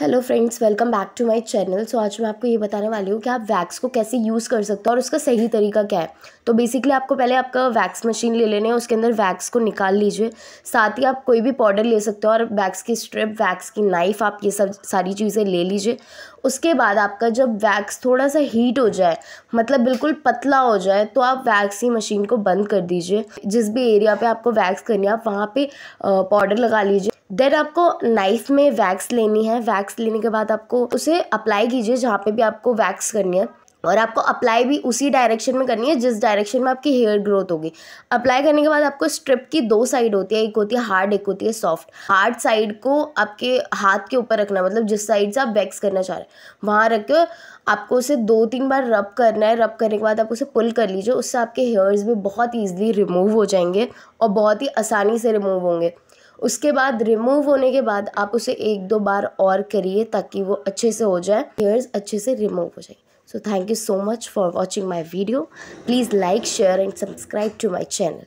hello friends welcome back to my channel so आज मैं आपको ये बताने वाली हूँ कि आप वैक्स को कैसे यूज़ कर सकते हो और उसका सही तरीका क्या है तो बेसिकली आपको पहले आपका वैक्स मशीन ले लेने है उसके अंदर वैक्स को निकाल लीजिए साथ ही आप कोई भी पाउडर ले सकते हो और वैक्स की स्ट्रिप वैक्स की नाइफ़ आप ये सब सारी चीज़ें ले लीजिए उसके बाद आपका जब वैक्स थोड़ा सा हीट हो जाए मतलब बिल्कुल पतला हो जाए तो आप वैक्स की मशीन को बंद कर दीजिए जिस भी एरिया पर आपको वैक्स करनी है आप वहाँ पर पाउडर लगा लीजिए देन आपको नाइफ में वैक्स लेनी है वैक्स लेने के बाद आपको उसे अप्लाई कीजिए जहाँ पे भी आपको वैक्स करनी है और आपको अप्लाई भी उसी डायरेक्शन में करनी है जिस डायरेक्शन में आपकी हेयर ग्रोथ होगी अप्लाई करने के बाद आपको स्ट्रिप की दो साइड होती है एक होती है हार्ड एक होती है सॉफ्ट हार्ड साइड को आपके हाथ के ऊपर रखना मतलब जिस साइड से आप वैक्स करना चाह रहे हैं वहाँ रख के आपको उसे दो तीन बार रब करना है रब करने के बाद आप उसे पुल कर लीजिए उससे आपके हेयर्स भी बहुत ईजिली रिमूव हो जाएंगे और बहुत ही आसानी से रिमूव होंगे उसके बाद रिमूव होने के बाद आप उसे एक दो बार और करिए ताकि वो अच्छे से हो जाए हेयर्स अच्छे से रिमूव हो जाए so thank you so much for watching my video please like share and subscribe to my channel